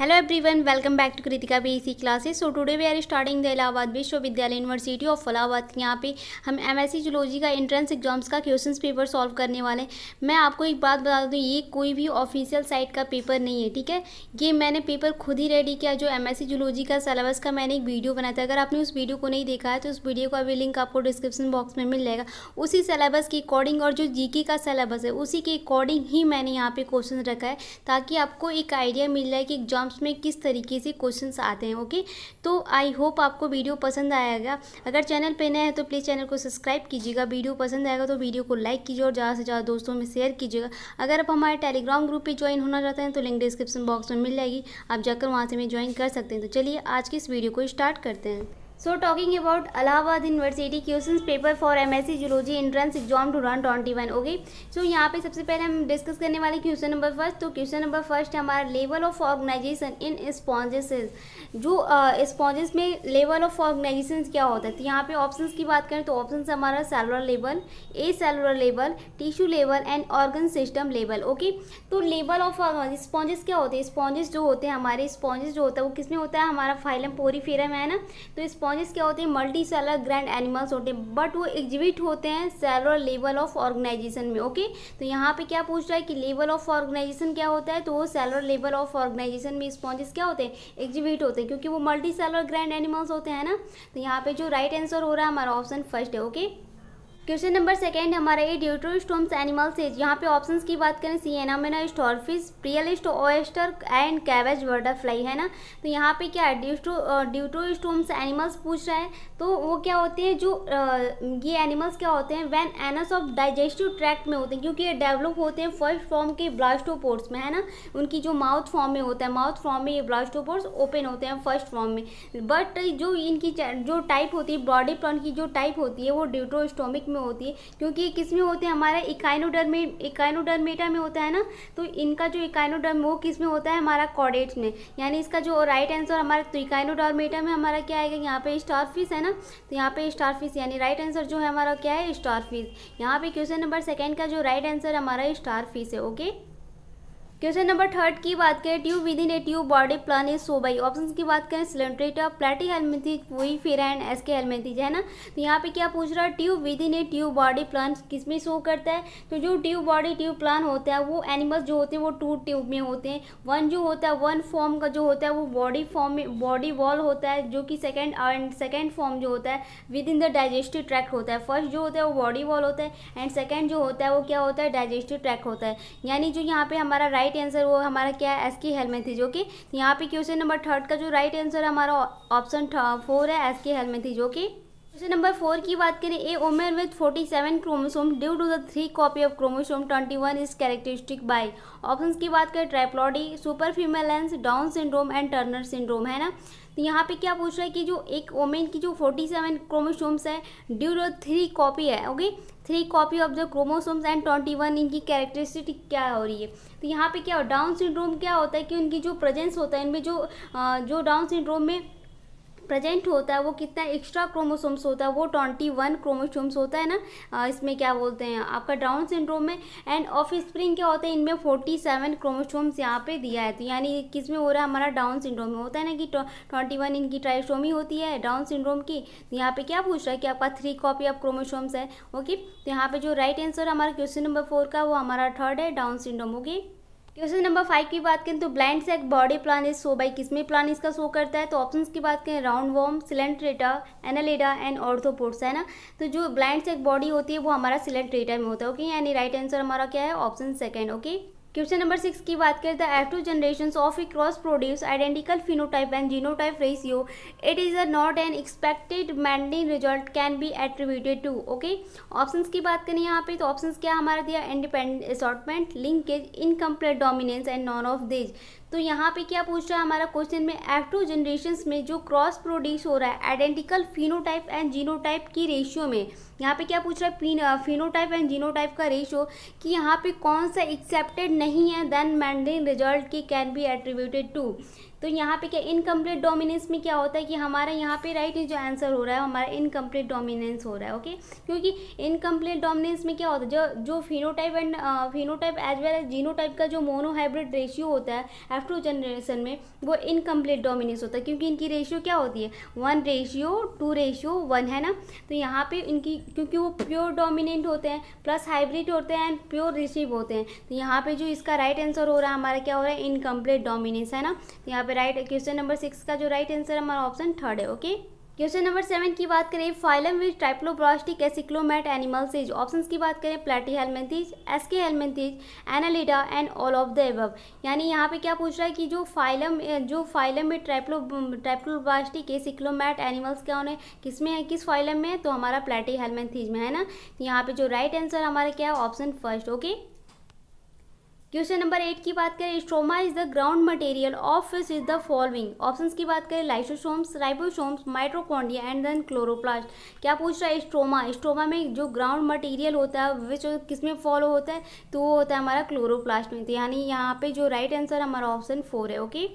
Hello welcome back to Kritika B BEC classes. So today we are starting the Allahabad विश्वविद्यालय university of Allahabad यहाँ पे हम M S zoology का entrance exams का question paper solve करने वाले हैं मैं आपको एक बात बता दूँ ये कोई भी ऑफिशियल साइट का पेपर नहीं है ठीक है ये मैंने पेपर खुद ही रेडी किया जो एम एस का सलेबस का मैंने एक वीडियो बनाया था अगर आपने उस वीडियो को नहीं देखा है तो उस वीडियो का भी लिंक आपको डिस्क्रिप्शन बॉक्स में मिल जाएगा उसी सलेबस के अकॉर्डिंग और जो जी का सलेबस है उसी के अकॉर्डिंग ही मैंने यहाँ पे क्वेश्चन रखा है ताकि आपको एक आइडिया मिल जाए कि एग्जाम एग्ज़ाम्स में किस तरीके से क्वेश्चन आते हैं ओके तो आई होप आपको वीडियो पसंद आएगा अगर चैनल पर नया है तो प्लीज़ चैनल को सब्सक्राइब कीजिएगा वीडियो पसंद आएगा तो वीडियो को लाइक कीजिए और ज़्यादा से ज़्यादा दोस्तों में शेयर कीजिएगा अगर आप हमारे टेलीग्राम ग्रुप पर ज्वाइन होना चाहते हैं तो लिंक डिस्क्रिप्शन बॉक्स में मिल जाएगी आप जाकर वहाँ से हमें ज्वाइन कर सकते हैं तो चलिए आज की इस वीडियो को स्टार्ट करते हैं so about Allahabad question paper for M S C paper entrance exam to run twenty one okay so यहाँ पे सबसे पहले हम डिस्कस करने वाले क्वेश्चन नंबर फर्स्ट तो क्वेश्चन नंबर फर्स्ट हमारा level of organisation in sponges जो स्पॉन्जेस uh, में लेवल ऑफ ऑर्गेनाइजेशन क्या होता है तो यहाँ पे ऑप्शन की बात करें तो ऑप्शन हमारा cellular level a cellular level tissue level and organ system level okay तो लेवल ऑफ स्पॉन्जेस क्या होते हैं स्पॉन्जेस जो होते हैं हमारे स्पॉन्जेस जो होता है वो किसमें होता है हमारा फाइलम फेरम है ना तो स्पॉन्जेस क्या होते हैं मल्टी सेलर ग्रैंड एनिमल्स होते हैं बट वो एग्जिबिट होते हैं सेलर लेवल ऑफ ऑर्गेनाइजेशन में ओके तो यहाँ पे क्या पूछ रहा है कि लेवल ऑफ ऑर्गेनाइजेशन क्या होता है तो वो सेलर लेवल ऑफ ऑर्गेनाइजेशन में स्पॉन्जेस क्या होते हैं एग्जिबिट होते हैं क्योंकि वो मल्टी सेलर ग्रैंड एनिमल्स होते हैं ना तो यहाँ पे जो राइट right आंसर हो रहा है हमारा ऑप्शन फर्स्ट है ओके क्वेश्चन नंबर सेकेंड हमारा ये स्टोम्स एनिमल्स इज यहाँ पे ऑप्शंस की बात करें सीएना मेनाइस्ट हॉर्फिस प्रियलिस्ट ओएस्टर एंड कैबेज बटरफ्लाई है ना तो यहाँ पे क्या है ड्यूट्रो स्टोम्स एनिमल्स पूछ रहा है तो वो क्या होते हैं जो ये एनिमल्स क्या होते हैं वैन एनस ऑफ डाइजेस्टिव ट्रैक्ट में होते हैं क्योंकि ये डेवलप होते हैं फर्स्ट फॉर्म के ब्लास्टोपोर्ट्स में है ना उनकी जो माउथ फॉर्म में होता है माउथ फॉर्म में ये ब्लास्टोपोर्ट्स ओपन होते हैं फर्स्ट फॉर्म में बट जो इनकी जो टाइप होती है बॉडी प्लॉन की जो टाइप होती है वो ड्यूट्रोस्टोमिक में होती है क्योंकि ये किस में होते हैं हमारा इकाइनोडर्मे इकाइनोडर्मेटा में होता है ना तो इनका जो इकाइनोडर्म वो किस में होता है हमारा कॉडेट में यानी इसका जो राइट आंसर हमारा तो इकाइनोडर्मेटा में हमारा क्या आएगा यहाँ पे स्टार है ना तो यहाँ पे स्टार यानी राइट आंसर जो है हमारा क्या है स्टार फिश यहाँ पे क्वेश्चन नंबर सेकेंड का जो राइट आंसर हमारा स्टार है ओके क्वेश्चन नंबर थर्ड की बात करें tube within a tube body plan is so by option की बात करें सिलेंड्रेटा प्लेटी हेलमेथी वही फिर एंड एस के हेलमेथीज है ना तो यहाँ पे क्या पूछ रहा है tube within a tube body plan किस में शो करता है तो जो ट्यूब बॉडी ट्यूब प्लान होता है वो एनिमल्स जो होते हैं वो टू ट्यूब में होते हैं वन जो होता है वन फॉर्म का जो होता है वो बॉडी फॉर्म में बॉडी वॉल होता है जो कि सेकेंड एंड सेकेंड फॉर्म जो होता है within the digestive tract होता है फर्स्ट जो होता है वो बॉडी वॉल होता है एंड सेकेंड जो होता है वो क्या होता है डाइजेस्टिव ट्रैक होता है यानी जो यहाँ पे हमारा राइट राइट आंसर वो हमारा क्या है एस की जो की यहाँ पे क्वेश्चन नंबर थर्ड का जो राइट आंसर हमारा ऑप्शन फोर है एस की जो की क्वेश्चन नंबर फोर की बात करें a woman with 47 seven chromosome due to the three copy of chromosome 21 one is characteristic by option की बात करें triploidy super femaleness Down syndrome and Turner syndrome है ना तो यहाँ पे क्या पूछ रहा है कि जो एक ओमेन की जो 47 सेवन क्रोमोसोम्स है ड्यू टू थ्री कॉपी है okay three copy of the chromosomes and twenty one इनकी कैरेक्टरिस्टिक क्या हो रही है तो यहाँ पे क्या डाउन सिंड्रोम क्या होता है कि उनकी जो प्रेजेंस होता है इनमें जो जो डाउन सिंड्रोम में प्रेजेंट होता है वो कितना एक्स्ट्रा क्रोमोसोम्स होता है वो ट्वेंटी वन क्रोमोसोम्स होता है ना इसमें क्या बोलते हैं आपका डाउन सिंड्रोम में एंड ऑफ स्प्रिंग क्या होता है इनमें फोर्टी सेवन क्रोमोसोम्स यहाँ पे दिया है तो यानी किस में हो रहा है हमारा डाउन सिंड्रोम में होता है ना कि ट्वेंटी वन इनकी ट्राइसोमी होती है डाउन सिंड्रोम की तो यहाँ पर क्या पूछ रहा है कि आपका थ्री कॉपी ऑफ क्रोमोसोम्स है ओके तो यहाँ पर जो राइट आंसर हमारा क्वेश्चन नंबर फोर का वो हमारा थर्ड है Down syndrome okay question number five की बात करें तो blind sac body plan is so by किसमें प्लान इसका शो करता है तो ऑप्शन की बात करें round worm Coelenterata Annelida and arthropods है ना तो जो ब्लाइंड सेक बॉडी होती है वो हमारा सिलेंट्रेटा में होता है ओके यानी राइट आंसर हमारा क्या है option second okay question number six की बात करें the F two generation of a cross produce identical phenotype and genotype ratio it is a not an expected Mendelian result can be attributed to okay option की बात करें यहाँ पे तो option क्या हमारा दिया independent assortment linkage incomplete dominance and none of these तो यहाँ पे क्या पूछ रहा है हमारा क्वेश्चन में एफ टू जनरेशन में जो क्रॉस प्रोड्यूस हो रहा है आइडेंटिकल फिनोटाइप एंड जीनोटाइप की रेशियो में यहाँ पे क्या पूछ रहा है फिनोटाइप एंड जीनोटाइप का रेशियो कि यहाँ पे कौन सा एक्सेप्टेड नहीं है देन मैंडेन रिजल्ट की कैन बी एट्रीब्यूटेड टू तो यहाँ पे क्या इनकम्प्लीट डोमिनेंस में क्या होता है कि हमारा यहाँ पे राइट जो आंसर हो रहा है हमारा इनकम्प्लीट डोमिनेंस हो रहा है ओके क्योंकि इनकम्प्लीट डोमिनेंस में क्या होता है जो जो phenotype and phenotype as well as genotype का जो मोनोहाइब्रिड रेशियो होता है एफ्टो जनरेशन में वो इनकम्प्लीट डोमिनेंस होता है क्योंकि इनकी रेशियो क्या होती है one ratio two ratio one है ना तो यहाँ पर इनकी क्योंकि वो प्योर डोमिनेंट होते हैं प्लस हाइब्रिड होते हैं एंड प्योर रिसीव होते हैं तो यहाँ पर जो इसका राइट right आंसर हो रहा है हमारा क्या हो रहा है इनकम्प्लीट डोमिनेंस है ना तो यहाँ पे राइट क्वेश्चन नंबर सिक्स का जो राइट आंसर हमारा ऑप्शन थर्ड है ओके क्वेश्चन नंबर सेवन की बात करें phylum which triploblastic acoelomate animals is option की बात करें Platyhelminthes Aschelminthes Annelida and all of the above यानी यहाँ पे क्या पूछ रहा है कि जो फाइलम जो फाइलम में ट्राइप्लो ट्राइप्लोब्लास्टिक एसिक्लोमेट एनिमल्स क्या उन्हें किस में है किस फाइलम में है तो हमारा प्लेटी हेलमेंथीज में है ना यहाँ पे जो राइट right आंसर हमारा क्या है option first okay question number eight की बात करें stroma is the ground material of which is the following options की बात करें lysosomes ribosomes mitochondria and then chloroplast क्या पूछ रहा है स्ट्रोमा स्ट्रोमा में जो ग्राउंड मटेरियल होता है विच किस में फॉलो होता है तो वो होता है हमारा क्लोरोप्लास्ट में तो यानी यहाँ पे जो राइट आंसर हमारा ऑप्शन फोर है okay okay?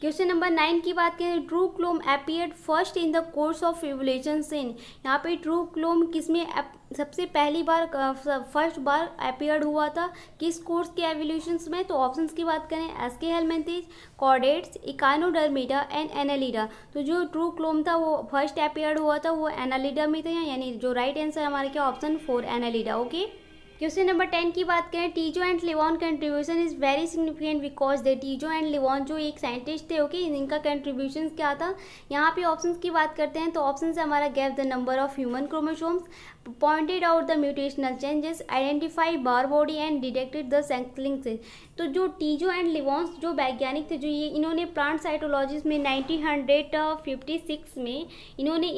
Question number nine की बात करें true coelom appear first in the course of revolution seen यहाँ पे ट्रू क्लोम किस में सबसे पहली बार फर्स्ट बार अपियर हुआ था किस कोर्स के एवोल्यूशन में तो ऑप्शंस की बात करें Aschelminthes chordates Echinodermata and Annelida तो जो ट्रू क्लोम था वो फर्स्ट अपियर हुआ था वो एनालिडा में था यानी जो राइट आंसर हमारे क्या option four Annelida okay question number ten की बात करें Tjio and Levan contribution is very significant because they Tjio and Levan जो एक साइंटिस्ट थे ओके okay? इनका कंट्रीब्यूशन क्या था यहाँ पे ऑप्शन की बात करते हैं तो ऑप्शन है हमारा gap the number of human chromosomes pointed out the mutational changes identified Barr body and detected the सेंकलिंग से तो जो टीजो एंड लिवॉन्स जो वैज्ञानिक थे जो ये इन्होंने प्लांट साइटोलॉजिस में नाइनटीन हंड्रेड फिफ्टी सिक्स में इन्होंने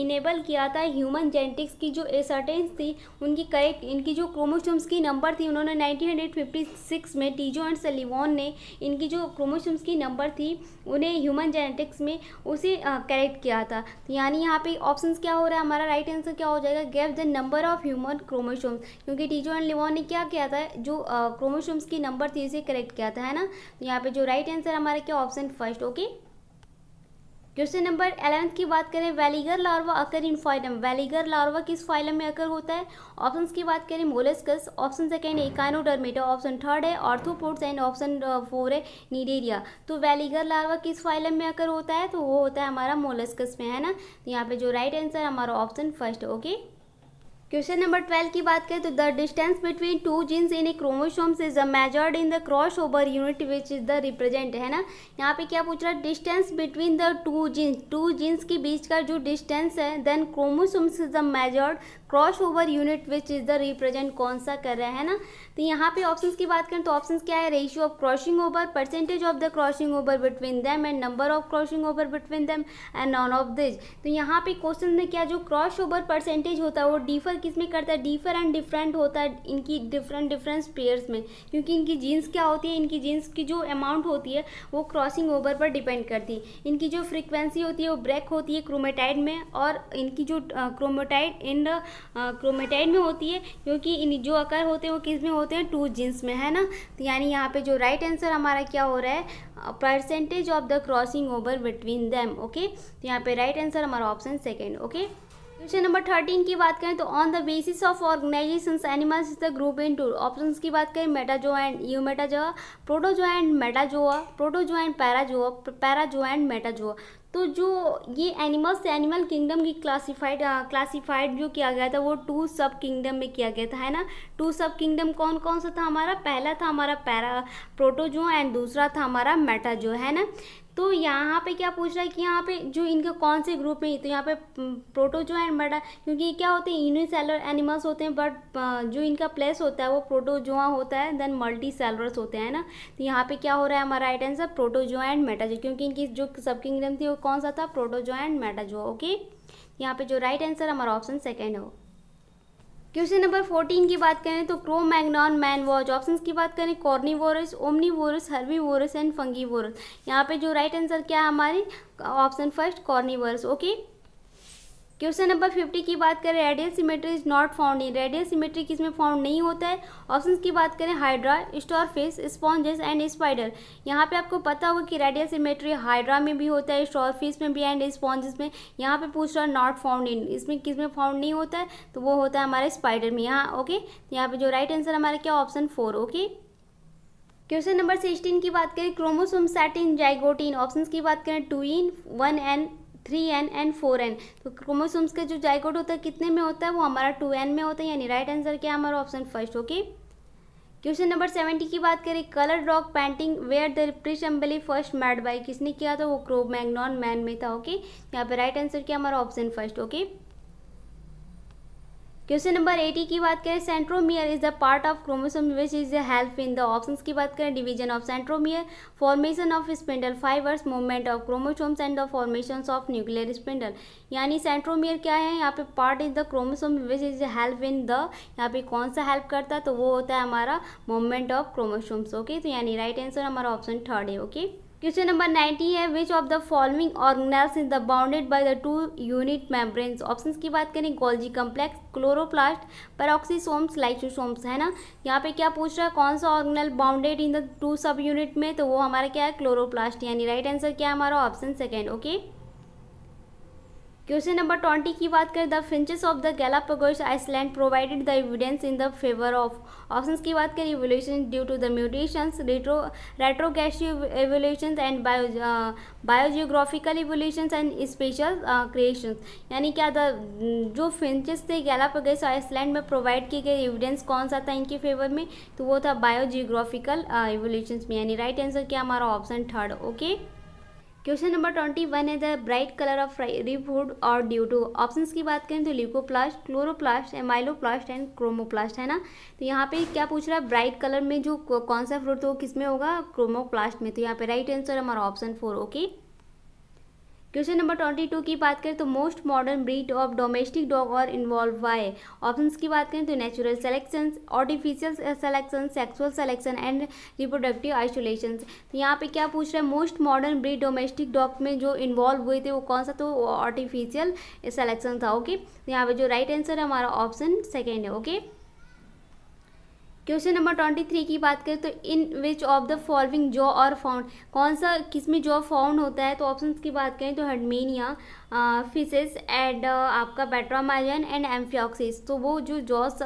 इनेबल किया था ह्यूमन जेनेटिक्स की जो एसर्टेंस थी उनकी करेक्ट इनकी जो क्रोमोसोम्स की नंबर थी उन्होंने नाइनटीन हंड्रेड फिफ्टी सिक्स में टीजो एंड सलिवॉन ने इनकी जो क्रोमोसोम्स की नंबर थी उन्हें ह्यूमन जेनेटिक्स में उसे करेक्ट किया था तो यानी यहाँ पे ऑप्शन क्या हो रहा है हमारा राइट आंसर क्या हो जाएगा gap the number of human chromosomes क्योंकि टीजो एंड लिवॉन ने क्या किया था जो क्रोमोसोम्स की नंबर थी इसे करेक्ट किया था है ना तो यहाँ पे जो राइट आंसर हमारा क्या option first okay question number eleventh की बात करें veliger larva occur in phylum veliger larva किस फाइलम में अकर होता है ऑप्शन की बात करें मोलेस्कस ऑप्शन सेकेंड है इकानोडर्मेटा ऑप्शन थर्ड है ऑर्थोपोड्स एंड ऑप्शन फोर है नीडेरिया तो वैलीगर लार्वा किस फाइलम में अकर होता है तो वो होता है हमारा मोलेस्कस में है ना तो यहाँ पे जो राइट आंसर हमारा option first okay okay? Question number twelve की बात करें तो the distance between two genes in a chromosomes is measured in the cross over unit which is the represent है ना यहाँ पे क्या पूछ रहा है distance between the two genes two genes के बीच का जो डिस्टेंस है then chromosomes is the measured cross over unit which is the represent कौन सा कर रहा है ना तो यहाँ पे ऑप्शंस की बात करें तो ऑप्शंस क्या है ratio of crossing over percentage of the crossing over between them and number of crossing over between them and none of this तो यहाँ पे क्वेश्चन में क्या जो क्रॉस ओवर परसेंटेज होता है वो डिफर किस में करता है डिफर एंड डिफरेंट होता है इनकी डिफरेंट डिफरेंट पेयर्स में क्योंकि इनकी जीन्स क्या होती है इनकी जीन्स की जो अमाउंट होती है वो क्रॉसिंग ओवर पर डिपेंड करती है इनकी जो फ्रिक्वेंसी होती है वो ब्रेक होती है क्रोमेटाइड में और इनकी जो क्रोमेटाइड इन क्रोमेटाइन में होती है क्योंकि इन जो अकर होते हैं वो किस में होते हैं टू जीन्स में है ना तो यानी यहाँ पे जो राइट right आंसर हमारा क्या हो रहा है percentage of the crossing over between them okay तो यहाँ पे राइट आंसर हमारा option second okay question number thirteen की बात करें तो on the basis of organisation animals is the group into option की बात करें metazoa and you eumetazoa protozoa and metazoa protozoa and parazoa parazoa and metazoa तो जो ये एनिमल्स एनिमल किंगडम की क्लासिफाइड क्लासिफाइड जो किया गया था वो टू सब किंगडम में किया गया था है ना टू सब किंगडम कौन कौन सा था हमारा पहला था हमारा पैरा प्रोटोजो एंड दूसरा था हमारा मेटाजो है ना तो यहाँ पे क्या पूछ रहा है कि यहाँ पे जो इनके कौन से ग्रुप में तो यहाँ पे प्रोटोजो एंड मडा क्योंकि क्या होते हैं सेलर एनिमल्स होते हैं बट जो इनका प्लेस होता है वो प्रोटोजोआ होता है देन मल्टी सेलर्स होते हैं ना तो यहाँ पे क्या हो रहा है हमारा right answer protozoa and metazoa क्योंकि इनकी जो सब किंगडम थी वो कौन सा था प्रोटोजो एंड मेटाजो ओके यहाँ पे जो राइट आंसर हमारा ऑप्शन सेकेंड हो क्वेश्चन नंबर फोर्टीन की बात करें तो Cro Magnon man was option की बात करें carnivorous omnivorous herbivorous and fungivorous यहाँ पे जो राइट आंसर क्या है हमारे option first carnivorous okay question number fifty की बात करें radial symmetry is not found in radial symmetry किसमें फाउंड नहीं होता है ऑप्शन की बात करें hydra starfish sponges and spider यहाँ पे आपको पता होगा कि रेडियल सिमेट्री हाइड्रा में भी होता है स्टॉरफिश में भी एंड स्पॉन्जेस में यहाँ पे पूछ रहा है नॉट फाउंड इन इसमें किस में फाउंड नहीं होता है तो वो होता है हमारे स्पाइडर में यहाँ ओके तो यहाँ पे जो राइट आंसर हमारा क्या option four okay question number sixteen की बात करें क्रोमोसोम सैटिन जाइगोटीन ऑप्शन की बात करें two n one and three n and four n तो क्रोमोसोम्स का जो जाइकोट होता है कितने में होता है वो हमारा टू एन में होता है यानी राइट आंसर क्या हमारा option first okay question number seventy की बात करें colour rock painting were the presumably first made by किसने किया था वो क्रो मैगनॉन मैन में था ओके यहाँ पे राइट आंसर क्या हमारा option first okay question number eighty की बात करें centromere is the part of chromosome which is help in the option की बात करें division of centromere formation of spindle fibres movement of chromosomes and the formation of nuclear spindle यानी centromere क्या है यहाँ पे part is the chromosome which is help in the यहाँ पे कौन सा हेल्प करता है तो वो होता है हमारा मूवमेंट ऑफ क्रोमोसोम्स ओके तो यानी राइट आंसर हमारा ऑप्शन थर्ड है okay okay? Question number ninety है which of the following organise is the bounded by the two unit membranes options की बात करें Golgi complex chloroplast peroxisomes lysosomes है ना यहाँ पे क्या पूछ रहा है कौन सा organelle bounded in the two sub unit में तो वो हमारा क्या है क्लोरोप्लास्ट यानी राइट आंसर क्या है हमारा option second okay question number twenty की बात करें the finches of the Galapagos island provided the evidence in the favour of option की बात करें evolution due to the mutations retro retrogressive evolution and bio biogeographical evolution and special creation यानी क्या the जो finches थे गैलापगोस Iceland में provide किए गए एविडेंस कौन सा था इनके फेवर में तो वो था बायोजियोग्राफिकल इवोल्यूशन uh, में यानी राइट आंसर क्या हमारा option third okay question number twenty one है the bright colour of reef hood are due to option की बात करें तो leucoplast chloroplast amyloplast and chromoplast है ना तो यहाँ पे क्या पूछ रहा है ब्राइट कलर में जो कौन सा फ्रूट तो किस में होगा क्रोमोप्लास्ट में तो यहाँ पे राइट आंसर हमारा option four okay question number twenty two की बात करें तो most modern breed of domestic dog are involve by option की बात करें तो natural selection artificial selection sexual selection and reproductive isolation तो यहाँ पे क्या पूछ रहा है most modern breed domestic dog में जो इन्वॉल्व हुए थे वो कौन सा तो आर्टिफिशियल सेलेक्शन था ओके तो यहाँ पे जो राइट आंसर है हमारा ऑप्शन सेकेंड है okay question number twenty three की बात करें तो in which of the following jaw are found कौन सा किस में जॉ फाउंड होता है तो ऑप्शन की बात करें तो हडमेनिया फिशेस एंड आपका बेट्रामाजन एंड एम्फियोक्सिस तो वो जो जॉस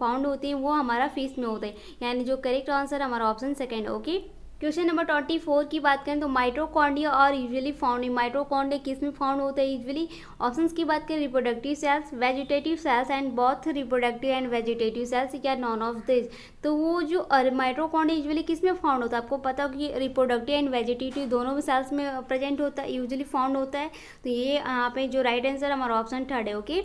फाउंड होते हैं वो हमारा फिश में होता है यानी जो करेक्ट आंसर हमारा option second okay question number twenty four की बात करें तो माइट्रोकॉन्डिया और यूजुअली फाउंड माइट्रोकॉन्डिया किस में फाउंड होता है यूजुअली ऑप्शंस की बात करें reproductive cells vegetative cells and both reproductive and vegetative cells या नॉन ऑफ दिस तो वो जो माइट्रोकॉन्डिया यूजुअली किस में फाउंड होता है आपको पता हो कि रिप्रोडक्टिव एंड वेजिटेटिव दोनों में सेल्स में प्रेजेंट होता है यूजली फाउंड होता है तो ये यहाँ पे जो राइट आंसर हमारा ऑप्शन थर्ड है okay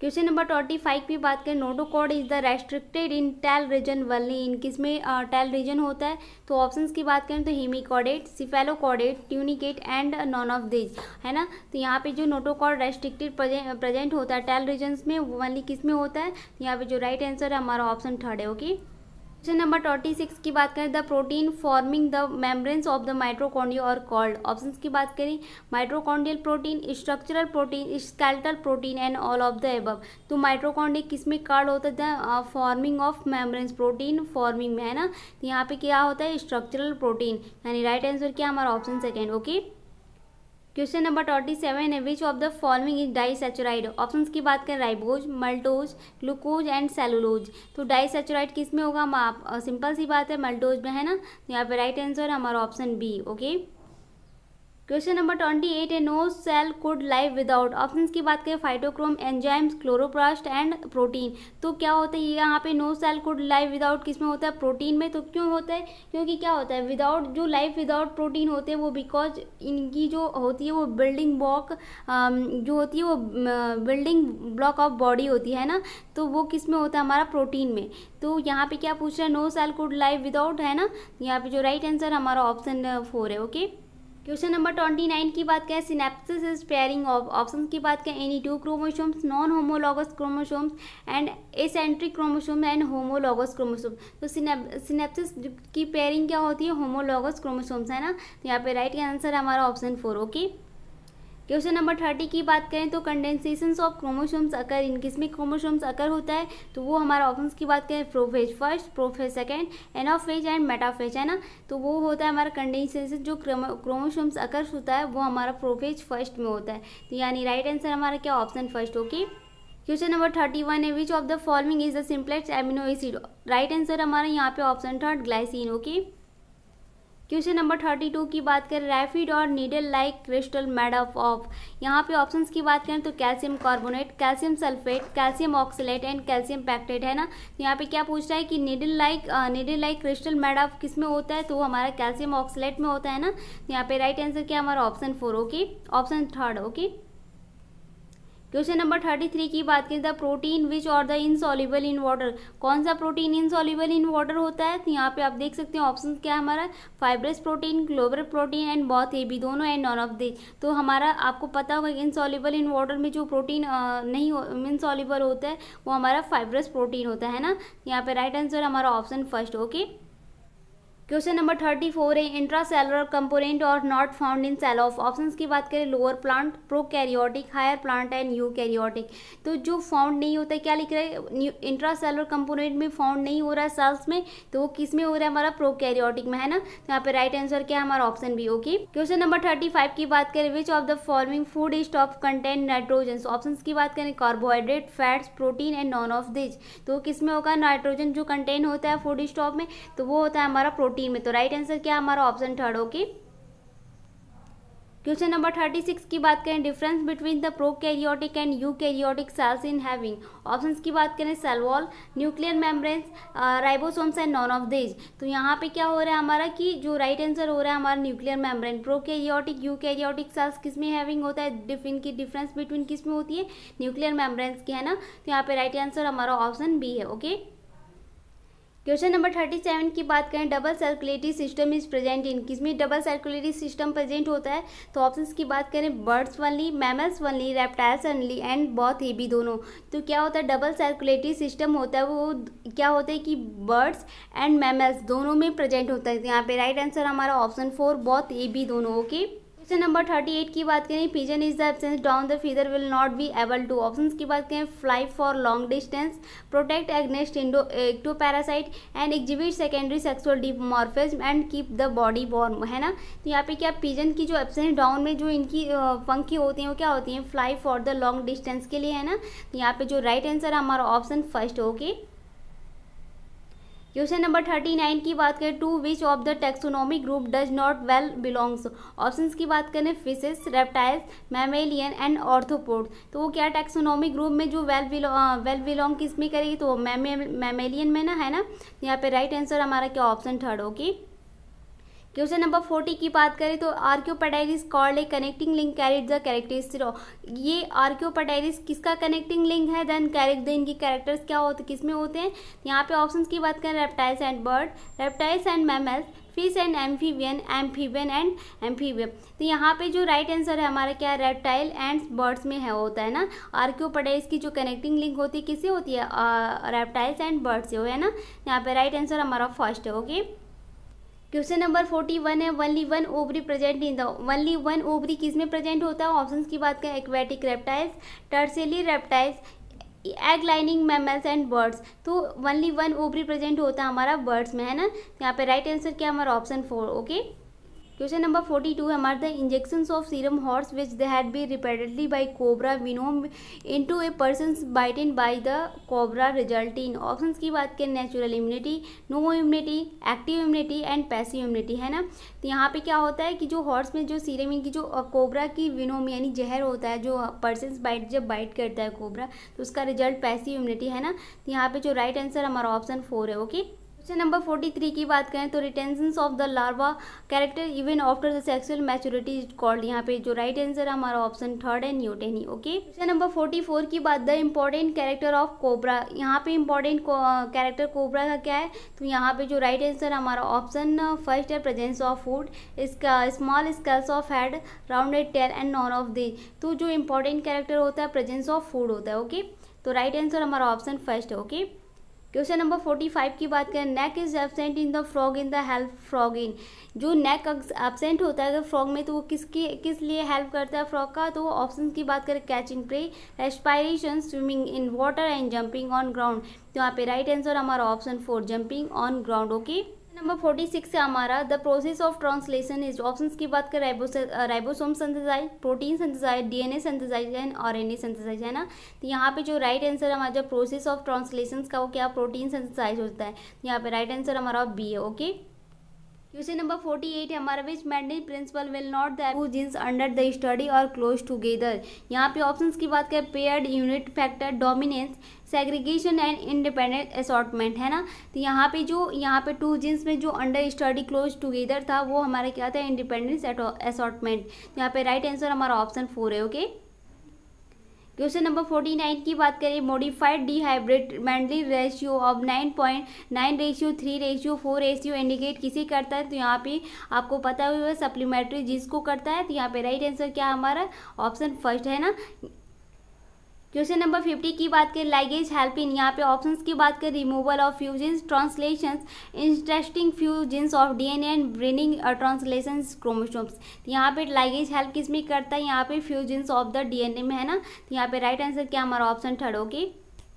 question number twenty five की बात करें notochord is the restricted in tail region only in किस में टेल रीजन होता है तो ऑप्शंस की बात करें तो hemichordate cephalochordate tunicate and none of these है ना तो यहाँ पे जो नोटोकॉड रेस्ट्रिक्टेड प्रेजेंट होता है टेल रीजन में वर्ली किस में होता है यहाँ पे जो राइट आंसर है हमारा ऑप्शन थर्ड है okay okay? Question number twenty six की बात करें the protein forming the membranes of the mitochondria are called option की बात करें mitochondrial protein structural protein skeletal protein and all of the above तो माइट्रोकॉन्डिया किसमें called होता है forming of membranes protein forming में है ना तो यहाँ पे क्या होता है स्ट्रक्चरल प्रोटीन यानी राइट आंसर क्या हमारा option second okay question number twenty seven है which of the following is disaccharide option की बात करें ribose maltose glucose and cellulose तो डाई सेचुराइड किस में होगा हम आप सिंपल सी बात है मल्टोज में है ना यहाँ पे राइट आंसर हमारा option B okay question number twenty eight a no cell could live without option की बात करें phytochrome enzymes chloroplast and protein तो क्या होता है ये यहाँ पे no cell could live without किस में होता है प्रोटीन में तो क्यों होता है क्योंकि क्या होता है विदाउट जो लाइफ विदाउट प्रोटीन होते हैं वो बिकॉज इनकी जो होती है वो बिल्डिंग ब्लॉक जो होती है वो बिल्डिंग ब्लॉक ऑफ बॉडी होती है ना तो वो किस में होता है हमारा प्रोटीन में तो यहाँ पे क्या पूछ रहे हैं no cell could live without है ना यहाँ पे जो राइट आंसर हमारा ऑप्शन फोर है okay okay? Question number twenty nine की बात करें synapsis is pairing of option की बात करें any two chromosomes non homologous chromosomes and acentric chromosome and homologous chromosome तो सिनेप्सिस की पेयरिंग क्या होती है होमोलॉगस क्रोमोशोम्स है ना तो यहाँ पे राइट आंसर हमारा option four okay question number thirty की बात करें तो condensation of chromosomes occur in किसमें क्रोमोसोम्स अकर होता है तो वो हमारा ऑप्शन की बात करें prophase first prophase second anaphase and metaphase है ना तो वो होता है हमारा कंडेंसेशन जो क्रोमोसोम्स अकर होता है वो हमारा प्रोफेज फर्स्ट में होता है तो यानी राइट आंसर हमारा क्या option first okay question number thirty one है which of the following is the simplex amino acid right answer हमारा यहाँ पे option third glycine okay question number thirty two की बात करें raphides are needle like crystal made of of यहाँ पे options की बात करें तो calcium carbonate calcium sulphate calcium oxalate and calcium pectate है ना तो यहाँ पे क्या पूछ रहा है कि needle like needle like crystal made of किस में होता है तो हमारा कैल्शियम ऑक्सलेट में होता है ना तो यहाँ पे राइट आंसर क्या हमारा option four okay option third okay question number thirty three की बात करें द प्रोटीन विच और द इनसॉल्यूबल इन वाटर कौन सा प्रोटीन इनसॉल्यूबल इन वाटर होता है तो यहाँ पे आप देख सकते हैं ऑप्शन क्या है हमारा fibrous protein global protein and both भी दोनों एंड नॉन ऑफ दिस तो हमारा आपको पता होगा कि इनसॉल्यूबल इन वाटर में जो प्रोटीन नहीं हो, होता है वो हमारा फाइब्रस प्रोटीन होता है ना यहाँ पे राइट आंसर हमारा option first okay question number thirty four है intracellular component are not found in cell of option की बात करें lower plant prokaryotic higher plant and eukaryotic तो जो फाउंड नहीं होता है क्या लिख रहे हैं इंट्रा सेलुलर कंपोनेंट में फाउंड नहीं हो रहा है सेल्स में तो वो किस में हो रहा है हमारा प्रो कैरियोटिक में है ना तो यहाँ पे राइट आंसर क्या है हमारा option B okay question number thirty five की बात करें which of the forming food is top content nitrogen option की बात करें carbohydrate fats protein and none of these तो किस में होगा नाइट्रोजन जो कंटेंट होता है फूड स्टॉप में तो वो होता है हमारा प्रोटीन फोर्टीन में तो राइट आंसर क्या हमारा option third okay question number thirty six की बात करें difference between the prokaryotic and eukaryotic cells in having option की बात करें cell wall nuclear membranes ribosomes and none of these तो यहाँ पे क्या हो रहा है हमारा कि जो राइट right आंसर हो रहा है हमारा nuclear membrane prokaryotic eukaryotic cells किस में हैविंग होता है डिफिन की डिफरेंस बिटवीन किस में होती है न्यूक्लियर मेम्ब्रेन की है ना तो यहाँ पे राइट right आंसर हमारा ऑप्शन बी है okay okay? Question number thirty seven की बात करें double circulatory system is present in किसमें डबल सर्कुलेटरी सिस्टम प्रेजेंट होता है तो ऑप्शंस की बात करें birds only mammals only reptiles only and both heavy दोनों तो क्या होता है डबल सर्कुलेटरी सिस्टम होता है वो क्या होता है कि बर्ड्स एंड मैमल्स दोनों में प्रेजेंट होता है तो यहाँ पे राइट आंसर हमारा ऑप्शन फोर बहुत हेवी दोनों okay okay? Question number thirty eight की बात करें pigeon is the absence down the feather will not be able to option की बात करें fly for long distance protect against endo ecto parasite and exhibit secondary sexual dimorphism and keep the body warm है ना तो यहाँ पे क्या pigeon की जो एबसेंस डाउन में जो इनकी पंखी होती हैं वो क्या होती हैं fly for the long distance के लिए है ना तो यहाँ पे जो राइट आंसर है हमारा option first okay question number thirty nine की बात करें to which of the taxonomic group does not well belongs options की बात करें fishes reptiles mammalian and arthropod तो वो क्या टेक्सोनॉमिक ग्रुप में जो वेल वेल बिलोंग किस में करेगी तो मैमेलियन में ना है ना यहाँ पे राइट आंसर हमारा क्या option third okay question number forty की बात करें तो archaeopteryx called a connecting link carried the throw ये आर्क्योपेटाइटिस किसका कनेक्टिंग लिंक है then carried the key characters क्या होते किस में होते हैं यहाँ पे ऑप्शन की बात करें reptiles and bird reptiles and mammals fish and amphibian amphibian and amphibian तो यहाँ पे जो राइट right आंसर है हमारा क्या रेप्टाइल एंड बर्ड्स में है होता है ना आर्क्योपटाइस की जो कनेक्टिंग लिंक होती है किससे होती है रेप्टाइल्स एंड बर्ड्स से हो है ना यहाँ पे राइट right आंसर हमारा फर्स्ट है okay okay? Question number forty one है only one ovary present in the only one ovary किस में प्रेजेंट होता है ऑप्शन की बात करें aquatic reptiles terrestrial reptiles egg laying mammals and birds तो वनली वन ओवरी प्रेजेंट होता है हमारा बर्ड्स में है ना यहाँ पे राइट आंसर क्या हमारा option four okay question number forty two हमारे the injection of serum horse which they had be repeatedly by cobra venom in to a person in by the cobra result in option की बात करें natural immunity no immunity active immunity and passive immunity है ना तो यहाँ पे क्या होता है कि जो हॉर्स में जो सीरम इनकी जो कोबरा की विनोम यानी जहर होता है जो पर्सन बाइट जब बाइट करता है कोबरा तो उसका रिजल्ट पैसिव इम्यूनिटी है ना तो यहाँ पे जो राइट आंसर हमारा ऑप्शन फोर है okay question number forty three की बात करें तो retention of the larva character even after the sexual maturity is called यहाँ पे जो राइट आंसर हमारा ऑप्शन थर्ड है neoteny okay question number forty four की बात the important character of cobra यहाँ पे इम्पॉर्टेंट कैरेक्टर कोबरा का क्या है तो यहाँ पे जो राइट आंसर हमारा ऑप्शन फर्स्ट uh, है प्रेजेंस ऑफ फूड इसका small scales of head rounded tail and none of the तो जो इम्पॉर्टेंट कैरेक्टर होता है प्रेजेंस ऑफ फूड होता है ओके तो राइट आंसर हमारा ऑप्शन फर्स्ट है okay question number forty five की बात करें neck is absent in the frog in the help frog in जो नेक एबसेंट होता है अगर फ्रॉग में तो वो किसकी किस लिए हेल्प करता है फ्रॉग का तो ऑप्शन की बात करें catching prey respiration swimming in water and jumping on ground तो यहाँ पे राइट आंसर हमारा option four jumping on ground okay number forty six है हमारा the process of translation is option की बात करें ribo ribosome synthesize protein synthesize DNA synthesize and RNA synthesize है ना तो यहाँ पे जो राइट आंसर हमारा जो प्रोसेस ऑफ ट्रांसलेशन का वो क्या प्रोटीन सेंथेसाइज होता है यहाँ पे राइट आंसर हमारा बी है okay okay? Question number forty eight है हमारा which Mendel's principle will not to genes under the study और क्लोज टुगेदर यहाँ पे ऑप्शन की बात करें paired unit factor dominance segregation and independent assortment है ना तो यहाँ पे जो यहाँ पे टू जींस में जो अंडर स्टडी क्लोज टुगेदर था वो हमारा क्या था इंडिपेंडेंस असॉटमेंट यहाँ पे राइट आंसर हमारा ऑप्शन फोर है okay okay? Question number forty nine की बात करें modified dihybrid Mendelian ratio of nine point nine ratio three ratio four ratio indicate किसे करता है तो यहाँ पे आपको पता हुआ सप्लीमेंट्री जिसको करता है तो यहाँ पे राइट आंसर क्या हमारा ऑप्शन फर्स्ट है ना क्वेश्चन नंबर फिफ्टी की बात करें लाइगेज इन यहाँ पे ऑप्शंस की बात करें removal of fusions translations interesting fusions of DNA and breaking translations chromosomes यहाँ पे लाइगेज हेल्प किस में करता है यहाँ पे फ्यूजन्स ऑफ द डीएनए में है ना तो यहाँ पे राइट आंसर क्या हमारा ऑप्शन थर्ड ओके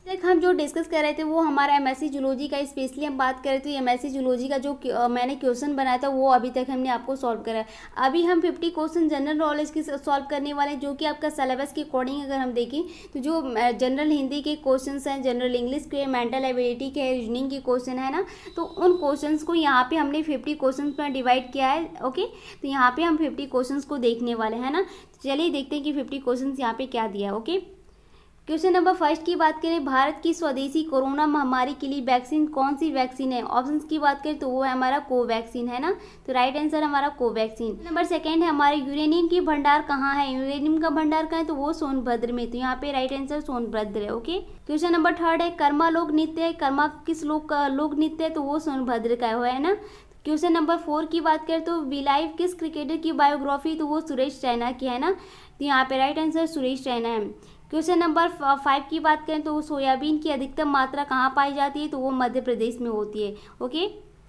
तक हम जो डिस्कस कर रहे थे वो हमारा एम एस जूलॉजी का स्पेशली हम बात करें तो एम एस जूलॉजी का जो मैंने क्वेश्चन बनाया था वो अभी तक हमने आपको सॉल्व करा है अभी हम फिफ्टी क्वेश्चन जनरल नॉलेज की सॉल्व करने वाले हैं जो कि आपका सिलेबस के अकॉर्डिंग अगर हम देखें तो जो जनरल हिंदी के क्वेश्चन हैं जनरल इंग्लिश के मेंटल एबिलिटी के रीजनिंग के क्वेश्चन है ना तो उन क्वेश्चन को यहाँ पर हमने फिफ्टी क्वेश्चन में डिवाइड किया है ओके तो यहाँ पर हम फिफ्टी क्वेश्चन को देखने वाले हैं ना तो चलिए देखते हैं कि फिफ्टी क्वेश्चन यहाँ पर क्या दिया है ओके क्वेश्चन नंबर फर्स्ट की बात करें भारत की स्वदेशी कोरोना महामारी के लिए वैक्सीन कौन सी वैक्सीन है ऑप्शन की बात करें तो वो है हमारा कोवैक्सीन है ना तो राइट आंसर हमारा कोवैक्सीन नंबर सेकेंड है हमारे यूरेनियम की भंडार कहाँ है यूरेनियम का भंडार कहाँ है तो वो सोनभद्र में तो यहाँ पे राइट आंसर सोनभद्र है ओके क्वेश्चन नंबर थर्ड है कर्मा लोक नृत्य है कर्मा किस लोक लोक नृत्य है तो वो सोनभद्र का हुआ है ना क्वेश्चन नंबर फोर की बात करें तो विलाइफ किस क्रिकेटर की बायोग्राफी तो वो सुरेश रैना की है ना तो यहाँ पे राइट आंसर सुरेश रैना है क्वेश्चन नंबर फाइव की बात करें तो सोयाबीन की अधिकतम मात्रा कहाँ पाई जाती है तो वो मध्य प्रदेश में होती है ओके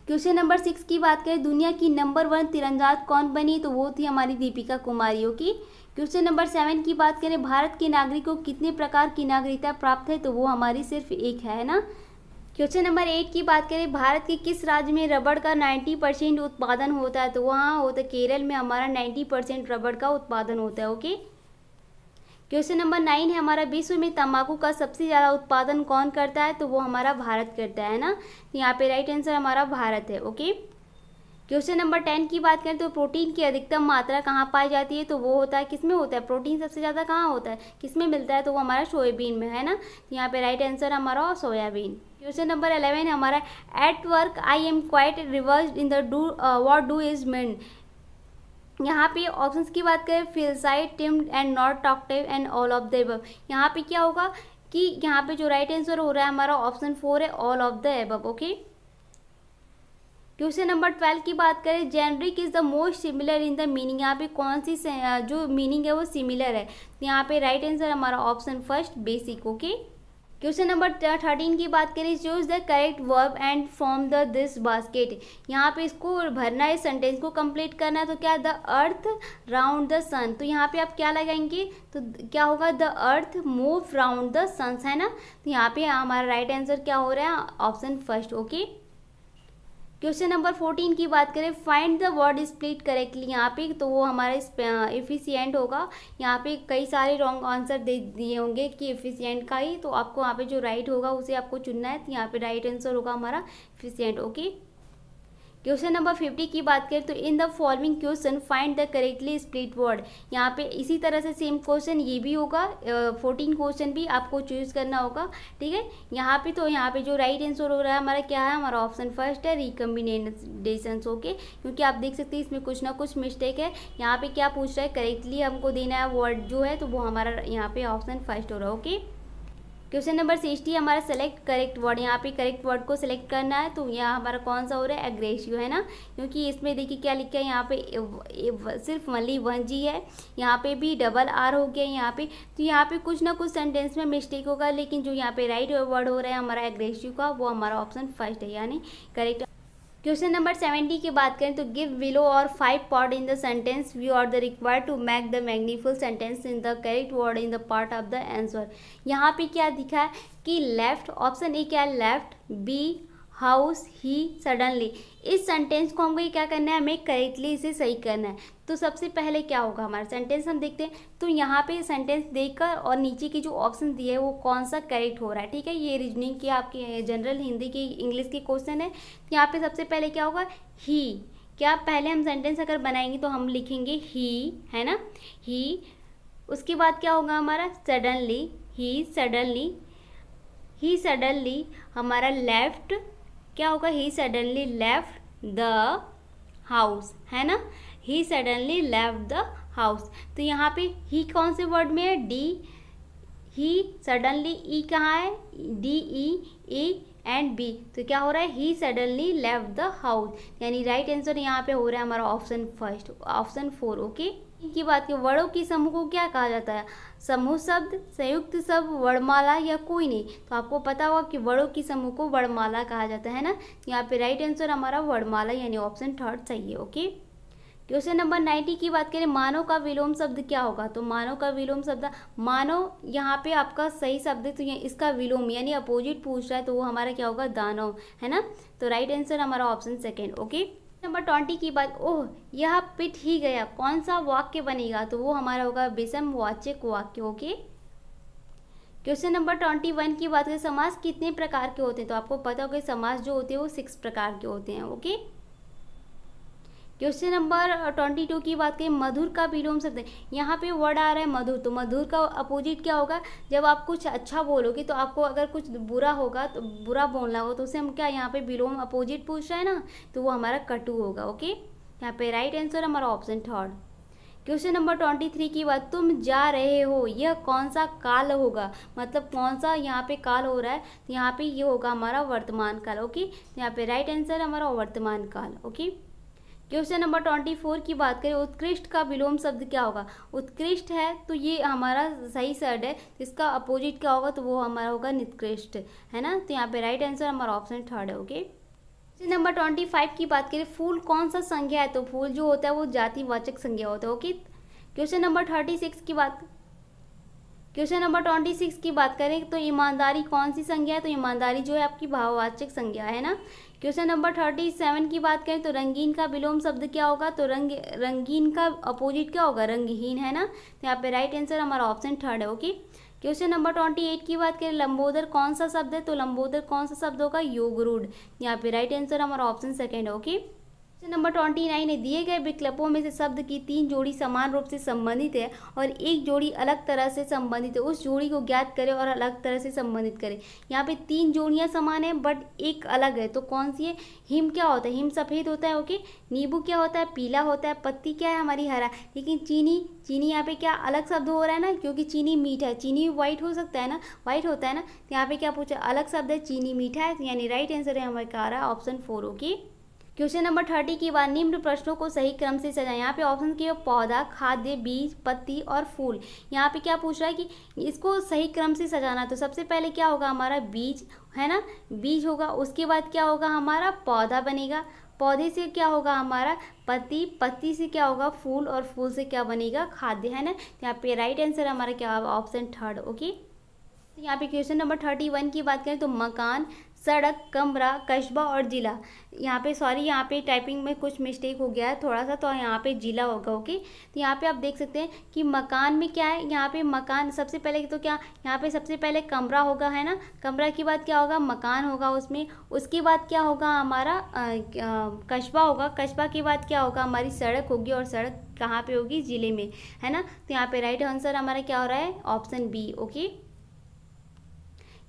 क्वेश्चन नंबर सिक्स की बात करें दुनिया की नंबर वन तिरंदाज कौन बनी तो वो थी हमारी Deepika Kumari okay question number seven की बात करें भारत के नागरिक को कितने प्रकार की नागरिकता प्राप्त है तो वो हमारी सिर्फ एक है ना क्वेश्चन नंबर एट की बात करें भारत के किस राज्य में रबड़ का नाइन्टी परसेंट उत्पादन होता है तो वहाँ होता है केरल में हमारा नाइन्टी परसेंट रबड़ का उत्पादन होता है ओके क्वेश्चन नंबर नाइन है हमारा विश्व में तंबाकू का सबसे ज़्यादा उत्पादन कौन करता है तो वो हमारा भारत करता है ना तो यहाँ पे राइट आंसर हमारा भारत है ओके क्वेश्चन नंबर टेन की बात करें तो प्रोटीन की अधिकतम मात्रा कहाँ पाई जाती है तो वो होता है किसमें होता है प्रोटीन सबसे ज़्यादा कहाँ होता है किसमें मिलता है तो वो हमारा सोयाबीन में है ना तो यहाँ पे राइट आंसर हमारा सोयाबीन क्वेश्चन नंबर अलेवन है हमारा at work I am quite reverse in the do what do is mean यहाँ पे ऑप्शंस की बात करें फिल्साइड timid and not talkative and all of the above यहाँ पे क्या होगा कि यहाँ पे जो राइट आंसर हो रहा है हमारा ऑप्शन फोर है all of the above okay question number twelve की बात करें generic is the most similar in the meaning यहाँ पे कौन सी जो मीनिंग है वो सिमिलर है तो यहाँ पे राइट आंसर हमारा option first basic okay okay? Question number thirteen की बात करें choose the correct verb and form the this basket यहाँ पे इसको भरना है सेंटेंस को कंप्लीट करना है तो क्या the earth round the sun तो यहाँ पे आप क्या लगाएंगे तो क्या होगा the earth move round the suns है ना तो यहाँ पे हमारा राइट आंसर क्या हो रहा है option first okay question number fourteen की बात करें find the word split correctly यहाँ पे तो वो हमारा इफिशियंट होगा यहाँ पे कई सारे रॉन्ग आंसर दे दिए होंगे कि इफिशियंट का ही तो आपको यहाँ पे जो राइट right होगा उसे आपको चुनना है तो यहाँ पे राइट आंसर होगा हमारा efficient okay question number fifty की बात करें तो in the following question find the correctly split word यहाँ पे इसी तरह से सेम क्वेश्चन ये भी होगा फोर्टीन क्वेश्चन भी आपको चूज करना होगा ठीक है यहाँ पे तो यहाँ पे जो राइट आंसर हो रहा है हमारा क्या है हमारा ऑप्शन फर्स्ट है रिकम्बिनेशन ओके क्योंकि आप देख सकते हैं इसमें कुछ ना कुछ मिस्टेक है यहाँ पे क्या पूछ रहा है करेक्टली हमको देना है वर्ड जो है तो वो हमारा यहाँ पे ऑप्शन फर्स्ट हो रहा है ओके क्वेश्चन नंबर सिक्सटी हमारा सेलेक्ट करेक्ट वर्ड यहाँ पे करेक्ट वर्ड को सिलेक्ट करना है तो यहाँ हमारा कौन सा हो रहा है एग्रेसिव है ना क्योंकि इसमें देखिए क्या लिखा है यहाँ पे सिर्फ मल्ली वन जी है यहाँ पे भी डबल आर हो गया यहाँ पे तो यहाँ पे कुछ ना कुछ सेंटेंस में मिस्टेक होगा लेकिन जो यहाँ पे राइट वर्ड हो रहा है हमारा एग्रेसिव का वो हमारा ऑप्शन फर्स्ट है यानी करेक्ट क्वेश्चन नंबर सेवेंटी की बात करें तो give below are five part in the sentence you are the required to make the meaningful sentence in the correct word in the part of the answer यहाँ पे क्या दिखा है कि लेफ्ट ऑप्शन ए क्या है left B house he suddenly इस sentence को हमको ये क्या करना है हमें करेक्टली इसे सही करना है तो सबसे पहले क्या होगा हमारा सेंटेंस हम देखते हैं तो यहाँ पे सेंटेंस देखकर और नीचे की जो ऑप्शन दिए है वो कौन सा करेक्ट हो रहा है ठीक है ये रीजनिंग की आपकी जनरल हिंदी की इंग्लिश के क्वेश्चन है तो यहाँ पे सबसे पहले क्या होगा ही क्या पहले हम सेंटेंस अगर बनाएंगे तो हम लिखेंगे ही है ना ही उसके बाद क्या होगा हमारा suddenly he suddenly he suddenly हमारा लेफ्ट क्या होगा he suddenly left the house है ना he suddenly leave the house तो यहाँ पे ही कौन से वर्ड में है डी ही सडनली ई कहाँ है D E A and B तो क्या हो रहा है he suddenly leave the house यानी राइट आंसर यहाँ पे हो रहा है हमारा option first option four okay की बात की वर्डों के समूह को क्या कहा जाता है समूह शब्द संयुक्त शब्द वर्णमाला या कोई नहीं तो आपको पता होगा कि वर्डों के समूह को वर्णमाला कहा जाता है ना यहाँ पे राइट आंसर हमारा वर्णमाला यानी ऑप्शन थर्ड सही है ओके क्वेश्चन नंबर नाइन्टी की बात करें मानव का विलोम शब्द क्या होगा तो मानव का विलोम शब्द मानव यहाँ पे आपका सही शब्द तो ये इसका विलोम यानी अपोजिट पूछ रहा है तो वो हमारा क्या होगा दानव है ना तो राइट आंसर हमारा option second okay number twenty की बात ओह यह पिट ही गया कौन सा वाक्य बनेगा तो वो हमारा होगा विषम वाचक वाक्य okay question number twenty one की बात करें समाज कितने प्रकार के होते हैं तो आपको पता होगा समाज जो होते हैं वो सिक्स प्रकार के होते हैं okay question number twenty two की बात करें मधुर का विलोम शब्द यहाँ पे वर्ड आ रहा है मधुर तो मधुर का अपोजिट क्या होगा जब आप कुछ अच्छा बोलोगे तो आपको अगर कुछ बुरा होगा तो बुरा बोलना हो तो उसे हम क्या यहाँ पे विलोम अपोजिट पूछ रहा है ना तो वो हमारा कटु होगा ओके यहाँ पे राइट आंसर हमारा option third question number twenty three की बात तुम जा रहे हो यह कौन सा काल होगा मतलब कौन सा यहाँ पे काल हो रहा है तो यहाँ पे ये यह होगा हमारा वर्तमान काल ओके तो यहाँ पे राइट आंसर हमारा वर्तमान काल okay question number twenty four की बात करें उत्कृष्ट का विलोम शब्द क्या होगा उत्कृष्ट है तो ये हमारा सही शब्द है इसका अपोजिट क्या होगा तो वो हमारा होगा निकृष्ट है ना तो यहाँ पे राइट आंसर हमारा ऑप्शन थर्ड है okay question number twenty five की बात करें फूल कौन सा संज्ञा है तो फूल जो होता है वो जातिवाचक संज्ञा होता है okay question number thirty six की बात क्वेश्चन नंबर ट्वेंटी सिक्स की बात करें तो ईमानदारी कौन सी संज्ञा है तो ईमानदारी जो है आपकी भाववाचक संज्ञा है ना क्वेश्चन नंबर थर्टी सेवन की बात करें तो रंगीन का विलोम शब्द क्या होगा तो रंग रंगीन का अपोजिट क्या होगा रंगहीन है ना तो यहाँ पे राइट आंसर हमारा ऑप्शन थर्ड है okay question number twenty eight की बात करें लंबोदर कौन सा शब्द है तो लंबोदर कौन सा शब्द होगा योग रूड यहाँ पे राइट आंसर हमारा ऑप्शन सेकेंड है okay question number twenty nine है दिए गए विकल्पों में से शब्द की तीन जोड़ी समान रूप से संबंधित है और एक जोड़ी अलग तरह से संबंधित है उस जोड़ी को ज्ञात करें और अलग तरह से संबंधित करें यहाँ पे तीन जोड़ियाँ समान है बट एक अलग है तो कौन सी है हिम क्या होता है हिम सफ़ेद होता है ओके नींबू क्या होता है पीला होता है पत्ती क्या है हमारी हरा लेकिन चीनी चीनी यहाँ पे क्या अलग शब्द हो रहा है ना क्योंकि चीनी मीठा है चीनी व्हाइट हो सकता है ना व्हाइट होता है ना तो यहाँ पे क्या पूछा अलग शब्द है चीनी मीठा है तो यानी राइट आंसर है हमारे है option four okay question number thirty की बात निम्न प्रश्नों को सही क्रम से सजाएं यहाँ पे ऑप्शन के पौधा खाद्य बीज पत्ती और फूल यहाँ पे क्या पूछ रहा है कि इसको सही क्रम से सजाना तो सबसे पहले क्या होगा हमारा बीज है ना बीज होगा उसके बाद क्या होगा हमारा पौधा बनेगा पौधे से क्या होगा हमारा पत्ती पत्ती से क्या होगा फूल और फूल से क्या बनेगा खाद्य है ना तो यहाँ पे राइट आंसर हमारा क्या होगा ऑप्शन थर्ड ओके यहाँ पे क्वेश्चन नंबर थर्टी वन की बात करें तो मकान सड़क कमरा कस्बा और ज़िला यहाँ पे सॉरी यहाँ पे टाइपिंग में कुछ मिस्टेक हो गया है थोड़ा सा तो यहाँ पे ज़िला होगा ओके तो यहाँ पे आप देख सकते हैं कि मकान में क्या है यहाँ पे मकान सबसे पहले तो क्या यहाँ पे सबसे पहले कमरा होगा है ना कमरा के बाद क्या होगा मकान होगा उसमें उसके बाद क्या होगा हमारा कस्बा होगा कस्बा के बाद क्या होगा हमारी सड़क होगी और सड़क कहाँ पर होगी ज़िले में है ना तो यहाँ पर राइट आंसर हमारा क्या हो रहा है option B okay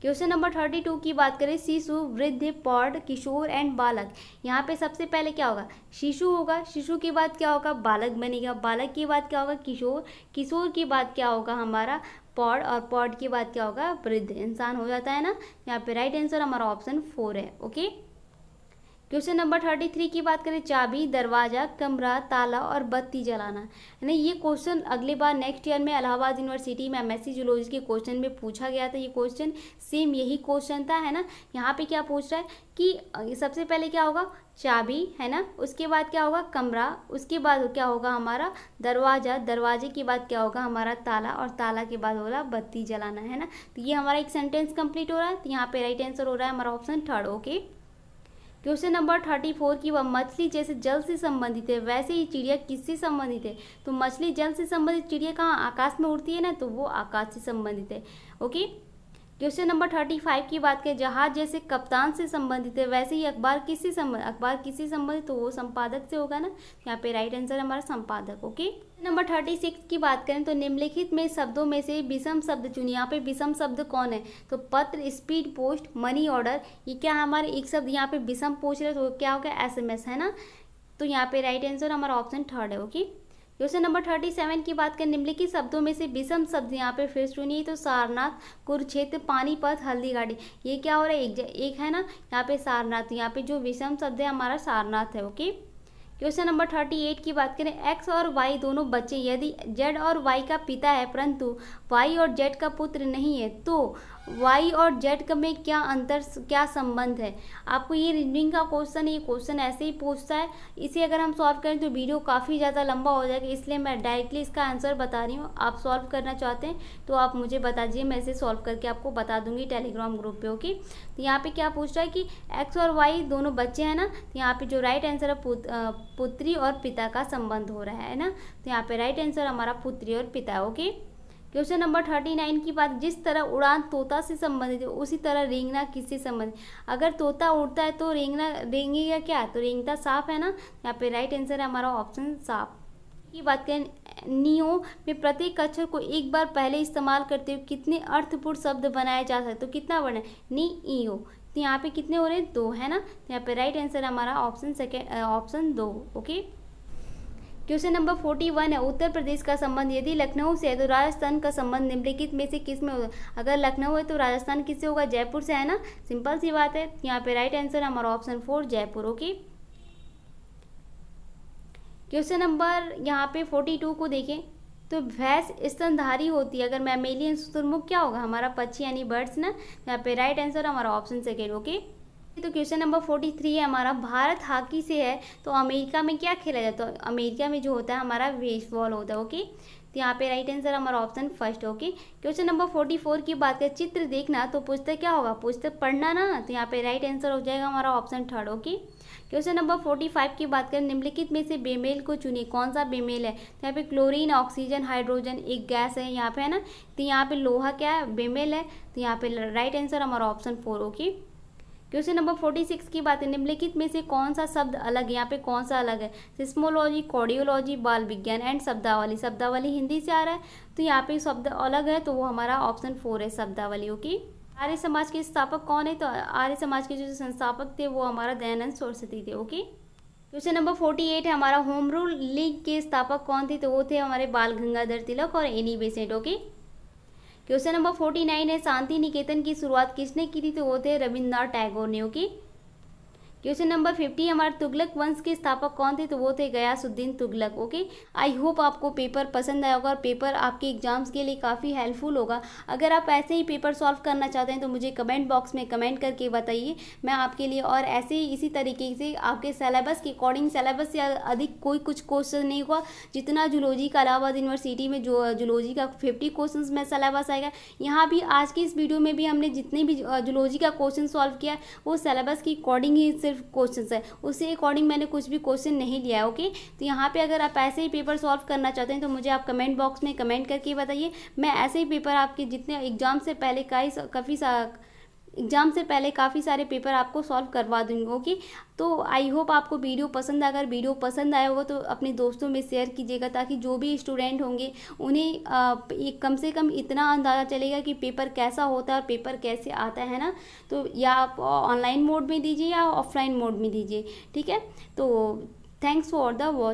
question number thirty two की बात करें शिशु वृद्ध पौध किशोर एंड बालक यहाँ पे सबसे पहले क्या होगा शिशु होगा शिशु के बाद क्या होगा बालक बनेगा बालक के बाद क्या होगा किशोर किशोर के बाद क्या होगा हमारा पौड़ और पौड़ के बाद क्या होगा वृद्ध इंसान हो जाता है ना यहाँ पे राइट आंसर हमारा ऑप्शन फोर है okay question number thirty three की बात करें चाबी दरवाज़ा कमरा ताला और बत्ती जलाना यानी ये क्वेश्चन अगले बार नेक्स्ट ईयर में इलाहाबाद यूनिवर्सिटी में एम एस के क्वेश्चन में पूछा गया था ये क्वेश्चन सेम यही क्वेश्चन था है ना यहाँ पे क्या पूछ रहा है कि सबसे पहले क्या होगा चाबी है ना उसके बाद क्या होगा कमरा उसके बाद क्या होगा हमारा दरवाज़ा दरवाजे के बाद क्या होगा हमारा ताला और ताला के बाद होगा बत्ती जलाना है ना तो ये हमारा एक सेंटेंस कंप्लीट हो रहा है तो यहाँ पे राइट आंसर हो रहा है हमारा option third okay question number thirty four की वह मछली जैसे जल से संबंधित है वैसे ही चिड़िया किससे संबंधित है तो मछली जल से संबंधित चिड़िया कहाँ आकाश में उड़ती है ना तो वो आकाश से संबंधित है okay question number thirty five की बात करें जहाज जैसे कप्तान से संबंधित है वैसे ही अखबार किसी संबंध अखबार किसी संबंधित तो वो संपादक से होगा ना यहाँ पे राइट आंसर हमारा संपादक ओके नंबर थर्टी सिक्स की बात करें तो निम्नलिखित में शब्दों में से विषम शब्द चुनिए यहाँ पे विषम शब्द कौन है तो पत्र स्पीड पोस्ट मनी ऑर्डर ये क्या हमारे एक शब्द यहाँ पे विषम पूछ रहे तो क्या होगा एस है ना तो यहाँ पे राइट आंसर हमारा ऑप्शन थर्ड है okay question number thirty seven की बात करें निम्नलिखित शब्दों में से विषम शब्द यहाँ पे फिर सुनिए तो सारनाथ कुरुक्षेत्र पानीपत हल्दीघाटी ये क्या हो रहा है एक, एक है ना यहाँ पे सारनाथ यहाँ पे जो विषम शब्द है हमारा सारनाथ है okay question number thirty eight की बात करें एक्स और वाई दोनों बच्चे यदि जेड और वाई का पिता है परंतु वाई और जेड का पुत्र नहीं है तो वाई और जेड में क्या अंतर क्या संबंध है आपको ये रीजनिंग का क्वेश्चन ये क्वेश्चन ऐसे ही पूछता है इसे अगर हम सॉल्व करें तो वीडियो काफ़ी ज़्यादा लंबा हो जाएगा इसलिए मैं डायरेक्टली इसका आंसर बता रही हूँ आप सॉल्व करना चाहते हैं तो आप मुझे बता दीजिए मैं इसे सॉल्व करके आपको बता दूंगी टेलीग्राम ग्रुप पे ओके तो यहाँ पर क्या पूछ रहा है कि एक्स और वाई दोनों बच्चे हैं ना तो यहाँ पर जो राइट आंसर है पुत्री और पिता का संबंध हो रहा है ना तो यहाँ पे राइट आंसर हमारा पुत्री और पिता okay question number thirty nine की बात जिस तरह उड़ान तोता से संबंधित है उसी तरह रेंगना किससे संबंधित अगर तोता उड़ता है तो रेंगना रेंगेगा क्या तो रेंगता साफ है ना यहाँ पे राइट आंसर है हमारा ऑप्शन साफ की बात करें नियो में प्रत्येक अक्षर को एक बार पहले इस्तेमाल करते हुए कितने अर्थपूर्ण शब्द बनाया जा सकते तो कितना बना नी ईओ तो यहाँ पे कितने हो रहे हैं दो है ना तो यहाँ पे राइट आंसर हमारा ऑप्शन सेकेंड ऑप्शन दो okay question number forty one है उत्तर प्रदेश का संबंध यदि लखनऊ से है तो राजस्थान का संबंध निम्नलिखित में से किस में होगा अगर लखनऊ है तो राजस्थान किससे होगा जयपुर से है ना सिंपल सी बात है यहाँ पे राइट आंसर हमारा option four Jaipur okay question number यहाँ पे फोर्टी टू को देखें तो भैंस स्तनधारी होती है अगर मैमेलियन सुतुरमुख क्या होगा हमारा पक्षी यानी बर्ड्स ना यहाँ पे राइट आंसर हमारा ऑप्शन सेकेंड ओके तो क्वेश्चन नंबर फोर्टी थ्री है हमारा भारत हॉकी से है तो अमेरिका में क्या खेला जाता तो है अमेरिका में जो होता है हमारा बेसबॉल होता है ओके तो यहाँ पे राइट आंसर हमारा option first okay question number forty four की बात करें चित्र देखना तो पूछते क्या होगा पूछते पढ़ना ना तो यहाँ पे राइट आंसर हो जाएगा हमारा option third okay question number forty five की बात करें निम्नलिखित में से बेमेल को चुनिए कौन सा बेमेल है तो यहाँ पे क्लोरीन ऑक्सीजन हाइड्रोजन एक गैस है यहाँ पे है ना तो यहाँ पे लोहा क्या है बेमेल है तो यहाँ पे राइट आंसर हमारा option four okay question number forty six की बात है निम्नलिखित में से कौन सा शब्द अलग है यहाँ पे कौन सा अलग है सिस्मोलॉजी कॉर्डियोलॉजी बाल विज्ञान एंड शब्दावली शब्दावली हिंदी से आ रहा है तो यहाँ पे शब्द अलग है तो वो हमारा ऑप्शन फोर है शब्दावली ओके आर्य समाज के स्थापक कौन है तो आर्य समाज के जो संस्थापक थे वो हमारा दयानंद सरस्वती थे okay question number forty eight है हमारा होम रूल लीग के स्थापक कौन थे तो वो थे हमारे बाल गंगाधर तिलक और Annie Besant okay question number forty nine है शांति निकेतन की शुरुआत किसने की थी तो वो थे रविन्द्रनाथ टैगोर ने ओके क्वेश्चन नंबर फिफ्टी हमारे तुगलक वंश के स्थापक कौन थे तो वो थे Ghiyasuddin Tughlaq okay I hope आपको पेपर पसंद आया होगा और पेपर आपके एग्जाम्स के लिए काफ़ी हेल्पफुल होगा अगर आप ऐसे ही पेपर सॉल्व करना चाहते हैं तो मुझे कमेंट बॉक्स में कमेंट करके बताइए मैं आपके लिए और ऐसे ही इसी तरीके से आपके सेलेबस के अकॉर्डिंग सेलेबस से अधिक कोई कुछ क्वेश्चन नहीं हुआ जितना जुलॉजी का इलाहाबाद यूनिवर्सिटी में जो जुलॉजी का फिफ्टी क्वेश्चन में सेलेबस आएगा यहाँ भी आज की इस वीडियो में भी हमने जितने भी जुलॉजी का क्वेश्चन सॉल्व किया वो सेलेबस के अकॉर्डिंग ही सिर्फ क्वेश्चन है उसी अकॉर्डिंग मैंने कुछ भी क्वेश्चन नहीं लिया ओके तो यहाँ पर अगर आप ऐसे ही पेपर सॉल्व करना चाहते हैं तो मुझे आप कमेंट बॉक्स में कमेंट करके बताइए मैं ऐसे ही पेपर आपके जितने एग्जाम से पहले कई काफ़ी एग्ज़ाम से पहले काफ़ी सारे पेपर आपको सॉल्व करवा दूंगी ओके तो आई होप आपको वीडियो पसंद अगर वीडियो पसंद आया होगा तो अपने दोस्तों में शेयर कीजिएगा ताकि जो भी स्टूडेंट होंगे उन्हें एक कम से कम इतना अंदाज़ा चलेगा कि पेपर कैसा होता है और पेपर कैसे आता है ना तो या आप ऑनलाइन मोड में दीजिए या ऑफलाइन मोड में दीजिए ठीक है तो थैंक्स फॉर द वॉच